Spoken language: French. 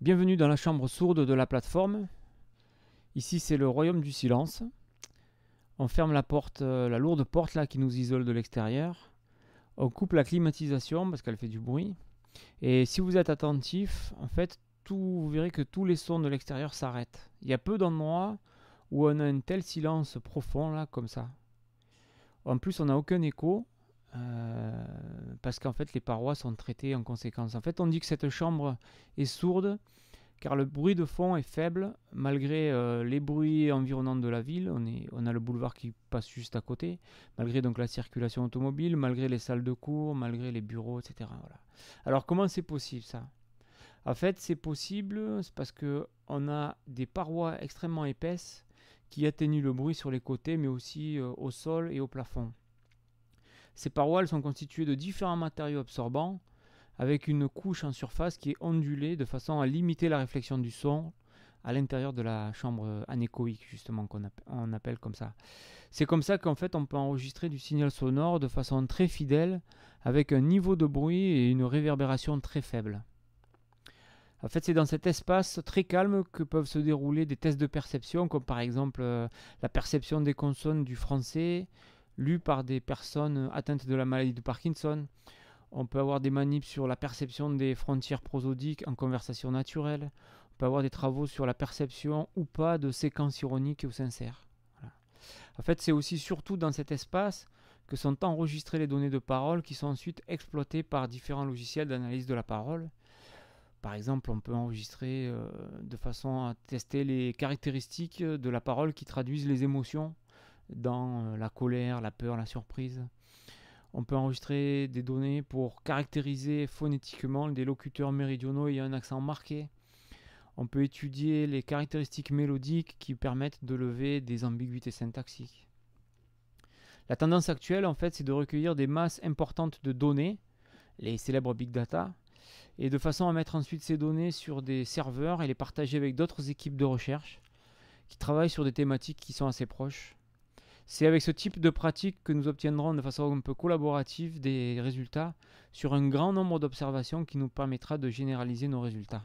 Bienvenue dans la chambre sourde de la plateforme. Ici, c'est le royaume du silence. On ferme la porte, euh, la lourde porte là qui nous isole de l'extérieur. On coupe la climatisation parce qu'elle fait du bruit. Et si vous êtes attentif, en fait, vous verrez que tous les sons de l'extérieur s'arrêtent. Il y a peu d'endroits où on a un tel silence profond là, comme ça. En plus, on n'a aucun écho. Euh, parce qu'en fait les parois sont traitées en conséquence. En fait, on dit que cette chambre est sourde car le bruit de fond est faible malgré euh, les bruits environnants de la ville. On, a le boulevard qui passe juste à côté, malgré donc la circulation automobile, malgré les salles de cours, malgré les bureaux, etc. Alors comment c'est possible ça En fait, c'est possible parce que on a des parois extrêmement épaisses qui atténuent le bruit sur les côtés, mais aussi euh, au sol et au plafond. Ces parois sont constituées de différents matériaux absorbants avec une couche en surface qui est ondulée de façon à limiter la réflexion du son à l'intérieur de la chambre anéchoïque justement qu'on appelle comme ça. C'est comme ça qu'en fait on peut enregistrer du signal sonore de façon très fidèle avec un niveau de bruit et une réverbération très faible. En fait, c'est dans cet espace très calme que peuvent se dérouler des tests de perception, comme par exemple euh, la perception des consonnes du français, lus par des personnes atteintes de la maladie de Parkinson. On peut avoir des manips sur la perception des frontières prosodiques en conversation naturelle. On peut avoir des travaux sur la perception ou pas de séquences ironiques ou sincères. En fait, c'est aussi surtout dans cet espace que sont enregistrées les données de parole qui sont ensuite exploitées par différents logiciels d'analyse de la parole. Par exemple, on peut enregistrer euh, de façon à tester les caractéristiques de la parole qui traduisent les émotions dans euh, la colère, la peur, la surprise. On peut enregistrer des données pour caractériser phonétiquement des locuteurs méridionaux ayant un accent marqué. On peut étudier les caractéristiques mélodiques qui permettent de lever des ambiguïtés syntaxiques. La tendance actuelle, en fait, c'est de recueillir des masses importantes de données, les célèbres big data, et de façon à mettre ensuite ces données sur des serveurs et les partager avec d'autres équipes de recherche qui travaillent sur des thématiques qui sont assez proches. C'est avec ce type de pratique que nous obtiendrons de façon un peu collaborative des résultats sur un grand nombre d'observations qui nous permettra de généraliser nos résultats.